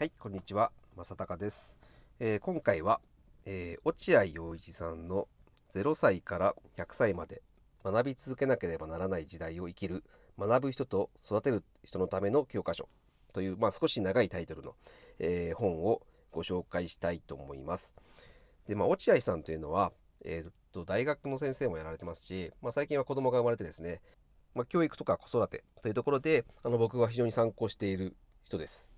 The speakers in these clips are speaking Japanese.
はい、こんにちは、正さです。えー、今回は、えー、落合陽一さんの0歳から100歳まで学び続けなければならない時代を生きる学ぶ人と育てる人のための教科書という、まあ、少し長いタイトルの、えー、本をご紹介したいと思います。で、まあ、落合さんというのは、えっと大学の先生もやられてますし、まあ、最近は子供が生まれてですね、ま教育とか子育てというところであの僕が非常に参考している人です。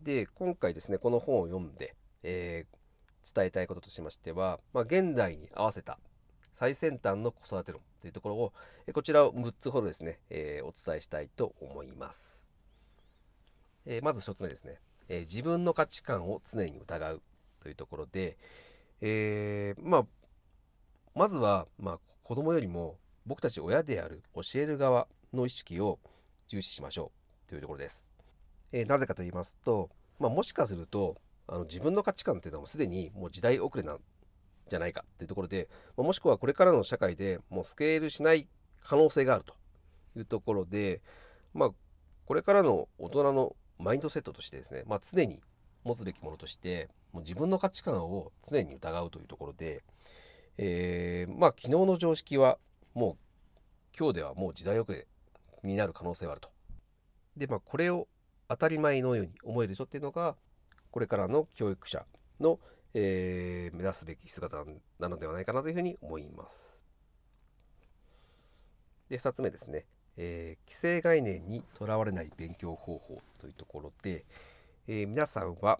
で今回ですねこの本を読んで、えー、伝えたいこととしましては、まあ、現代に合わせた最先端の子育て論というところを、えこちらを6つほどですね、えー、お伝えしたいと思います、えー、まず1つ目ですね、え自分の価値観を常に疑うというところで、えまあ、まずは、まあ、子供よりも僕たち親である教える側の意識を重視しましょうというところです。えー、なぜかと言いますと、まあ、もしかするとあの自分の価値観っていうのはすでにもう時代遅れなんじゃないかっていうところで、まあ、もしくはこれからの社会でもうスケールしない可能性があるというところで、まあ、これからの大人のマインドセットとしてですね、まあ、常に持つべきものとしてもう自分の価値観を常に疑うというところで、えー、まあ昨日の常識はもう今日ではもう時代遅れになる可能性はあると。でまあこれを当たり前のように思える人っていうのがこれからの教育者の、えー、目指すべき姿なのではないかなというふうに思います。で2つ目ですね、えー、既成概念にとらわれない勉強方法というところで、えー、皆さんは、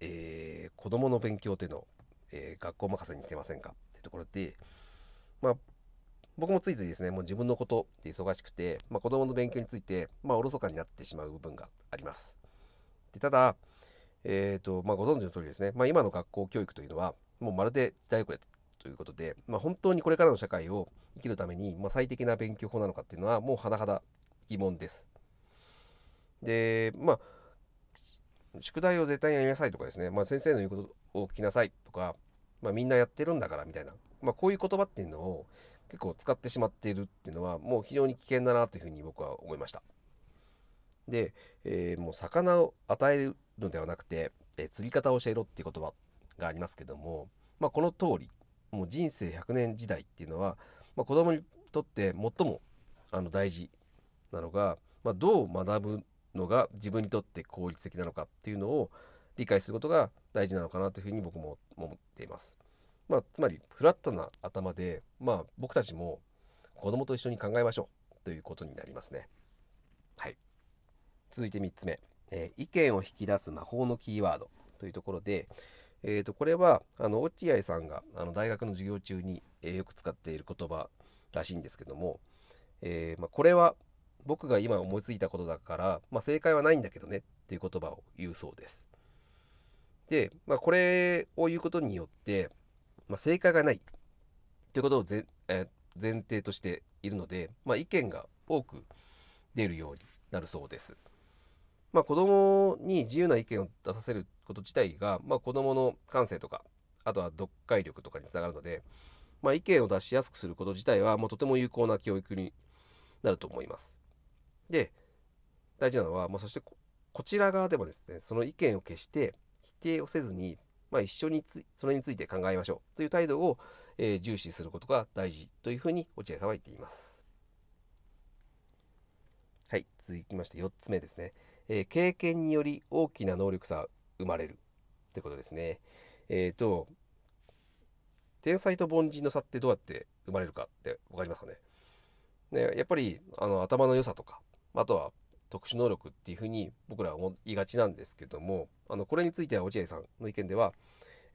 えー、子どもの勉強というのを、え学校任せにしてませんかというところで、まあ、僕もついついですね、もう自分のことで忙しくて、まあ、子供の勉強について、まあ、おろそかになってしまう部分があります。でただ、えっ、ー、と、まあ、ご存知の通りですね、まあ、今の学校教育というのは、もうまるで時代遅れということで、まあ、本当にこれからの社会を生きるために、まあ、最適な勉強法なのかっていうのは、もう甚だ疑問です。で、まあ、宿題を絶対にやりなさいとかですね、まあ、先生の言うことを聞きなさいとか、まあ、みんなやってるんだからみたいな、まあ、こういう言葉っていうのを、結構使ってしまっているっていうのはもう非常に危険だなというふうに僕は思いました。で、えー、もう魚を与えるのではなくて、えー、釣り方を教えろっていう言葉がありますけども、まあ、この通りもう人生100年時代っていうのは、まあ、子供にとって最もあの大事なのが、まあ、どう学ぶのが自分にとって効率的なのかっていうのを理解することが大事なのかなというふうに僕も思っています。まあ、つまりフラットな頭で、まあ、僕たちも子供と一緒に考えましょうということになりますね。はい、続いて3つ目、えー、意見を引き出す魔法のキーワードというところで、えー、とこれはあの落合さんがあの大学の授業中に、えー、よく使っている言葉らしいんですけども、えー、まあ、これは僕が今思いついたことだから、まあ、正解はないんだけどねっていう言葉を言うそうです。で、まあ、これを言うことによってまあ、正解がないということを前,、え前提としているので、まあ、意見が多く出るようになるそうです。まあ、子供に自由な意見を出させること自体が、まあ、子供の感性とかあとは読解力とかにつながるので、まあ、意見を出しやすくすること自体は、まあ、とても有効な教育になると思います。で大事なのは、まあ、そしてこちら側でもですねその意見を決して否定をせずにまあ、一緒にそれについて考えましょうという態度を、えー、重視することが大事というふうに落合さんは言っています。はい、続きまして4つ目ですね。えー、経験により大きな能力差生まれるということですね。えっ、ー、と、天才と凡人の差ってどうやって生まれるかって分かりますかねねやっぱりあの頭の良さとか、あとは特殊能力っていうふうに僕らは思いがちなんですけどもあのこれについては落合さんの意見では、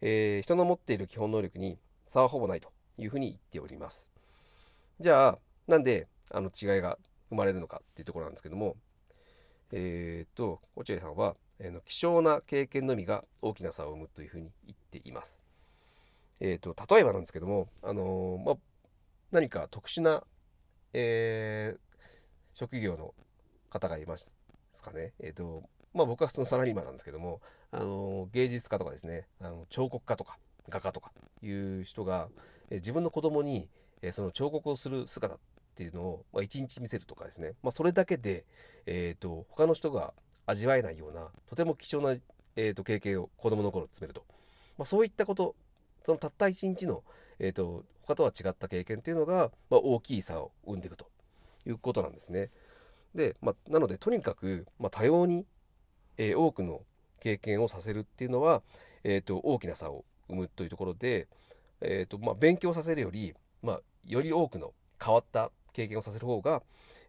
えー、人の持っている基本能力に差はほぼないというふうに言っております。じゃあなんであの違いが生まれるのかっていうところなんですけどもえー、っと落合さんは、えー、の希少な経験のみが大きな差を生むというふうに言っています。えーと、と例えばなんですけども、あのー、まあ、何か特殊な、えー、職業の方がいますかね。えっ、ー、と、まあ僕はそのサラリーマンなんですけども、あの、芸術家とかですね、あの彫刻家とか画家とかいう人が、え自分の子供に、えその彫刻をする姿っていうのを、まあ、1日見せるとかですね、まあ、それだけで、えっ、ー、と、他の人が味わえないような、とても貴重な、えーと、と経験を子供の頃詰めると。まあ、そういったこと、そのたった一日の、えっ、ー、と、他とは違った経験っていうのが、まあ、大きい差を生んでいくということなんですね。で、まあ、なのでとにかく、まあ、多様に、えー、多くの経験をさせるっていうのは、えーと、大きな差を生むというところで、えーとまあ、勉強させるより、まあ、より多くの変わった経験をさせる方が、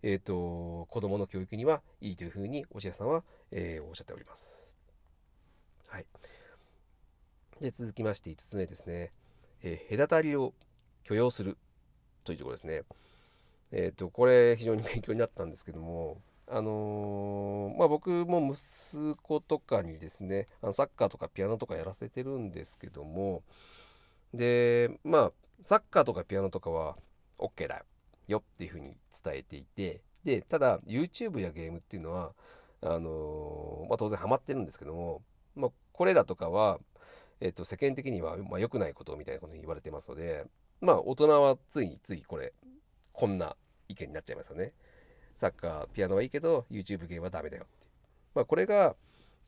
えーと、と子どもの教育にはいいというふうに落合さんは、えー、おっしゃっております。はい、で続きまして5つ目ですね、えー、隔たりを許容するというところですね。えっ、ー、とこれ非常に勉強になったんですけどもあのー、まあ、僕も息子とかにですねあのサッカーとかピアノとかやらせてるんですけどもでまあサッカーとかピアノとかは OK だよっていうふうに伝えていてでただ YouTube やゲームっていうのはあのー、まあ、当然ハマってるんですけども、まあ、これらとかは、えっと、世間的には、ま良くないことみたいなことに言われてますのでまあ大人はついついこれこんな意見になっちゃいますよね。サッカー、ピアノはいいけど、YouTube ゲームはダメだよって。まあ、これが、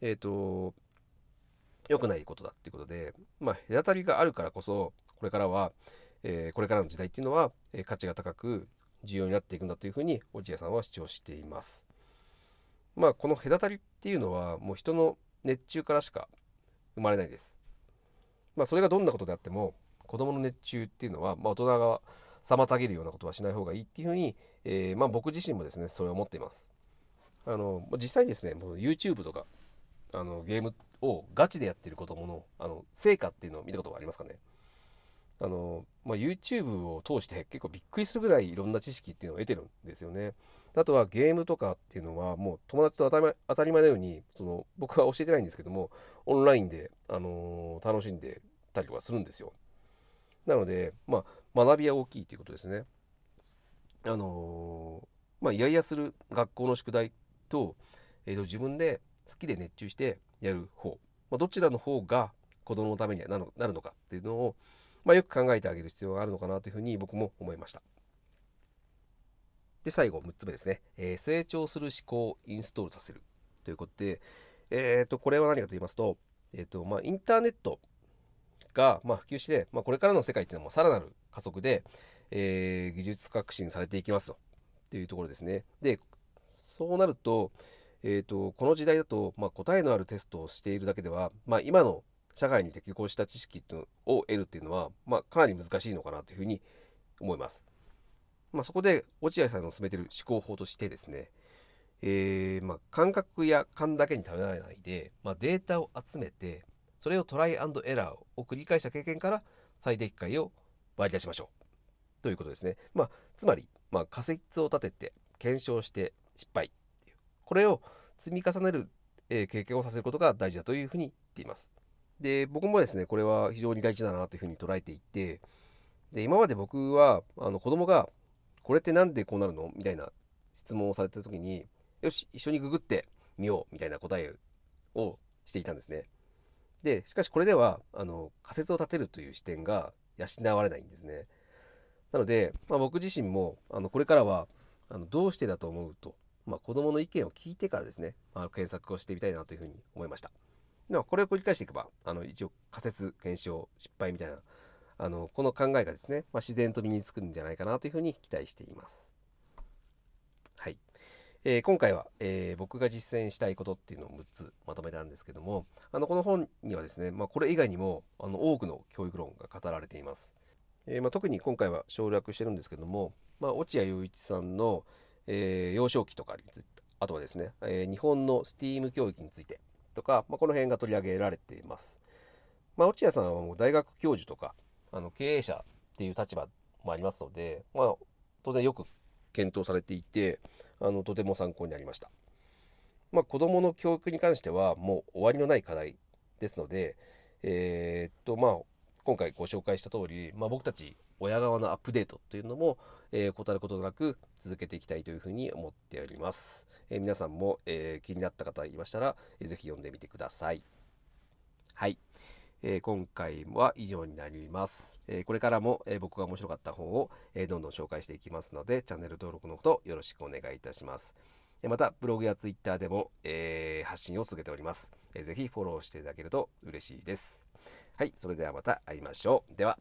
えっ、ー、と、良くないことだっていうことで、まあ、隔たりがあるからこそ、これからは、えー、これからの時代っていうのは、えー、価値が高く重要になっていくんだというふうに、落合さんは主張しています。まあ、この隔たりっていうのは、もう人の熱中からしか生まれないです。まあ、それがどんなことであっても、子供の熱中っていうのは、まあ、大人が、妨げるようなことはしない方がいいっていうふうに、えー、まあ、僕自身もですねそれを思っていますあの実際にですねもう YouTube とかあのゲームをガチでやってる子ものあの成果っていうのを見たことはありますかねあの、まあ、YouTube を通して結構びっくりするぐらいいろんな知識っていうのを得てるんですよねあとはゲームとかっていうのはもう友達と当たり前のようにその僕は教えてないんですけどもオンラインで、あのー、楽しんでたりとかするんですよなのでまあ学びは大きいということですね。あのー、まあ、いやいやする学校の宿題と,、えー、と自分で好きで熱中してやる方、まあ、どちらの方が子どものためにはなるのかっていうのを、まあ、よく考えてあげる必要があるのかなというふうに僕も思いました。で最後6つ目ですね、えー、成長する思考をインストールさせるということで、えー、とこれは何かと言いますと,、えーとまあ、インターネットが、まあ、普及して、まあ、これからの世界っていうのもさらなる加速で、えー、技術革新されていきますとっていうところですね。でそうなると,、えーと、とこの時代だと、まあ、答えのあるテストをしているだけでは、まあ、今の社会に適合した知識を得るっていうのは、まあ、かなり難しいのかなというふうに思います。まあ、そこで落合さんの進めている思考法としてですね、えーまあ、感覚や勘だけに頼らないで、まあ、データを集めて、それをトライアンドエラーを繰り返した経験から最適解を割り出しましょうということですね。まあ、つまり、まあ、仮説を立てて検証して失敗これを積み重ねる、え経験をさせることが大事だというふうに言っています。で僕もですねこれは非常に大事だなというふうに捉えていてで今まで僕はあの子供が「これって何でこうなるの?」みたいな質問をされた時に「よし一緒にググってみよう」みたいな答えをしていたんですね。で、しかしこれでは、あの、仮説を立てるという視点が養われないんですね。なので、まあ、僕自身も、あの、これからは、あのどうしてだと思うと、まあ、子供の意見を聞いてからですね、まあ、検索をしてみたいなというふうに思いました。では、これを繰り返していけば、あの、一応仮説、検証、失敗みたいな、あの、この考えがですね、まあ、自然と身につくんじゃないかなというふうに期待しています。えー、今回は、えー、僕が実践したいことっていうのを6つまとめたんですけどもあのこの本にはですね、まあ、これ以外にもあの多くの教育論が語られています、えー、まあ、特に今回は省略してるんですけども、まあ、落合陽一さんの、え幼少期とかについてあとはですね、え日本の STEAM 教育についてとか、まこの辺が取り上げられています、ま落合さんはもう大学教授とかあの経営者っていう立場もありますので、まあ、当然よく検討されていてあのとても参考になりました、まあ、子どもの教育に関してはもう終わりのない課題ですので、えー、っとまあ、今回ご紹介した通り、まあ、僕たち親側のアップデートというのも、えー、怠ることなく続けていきたいというふうに思っております、えー、皆さんも、えー、気になった方いましたら、えー、ぜひ読んでみてくださいはいえ今回は以上になります。えこれからも、え僕が面白かった本を、えどんどん紹介していきますので、チャンネル登録のほどよろしくお願いいたします。また、ブログやツイッターでも、えー、発信を続けております。えー、ぜひフォローしていただけると嬉しいです。はい、それではまた会いましょう。では。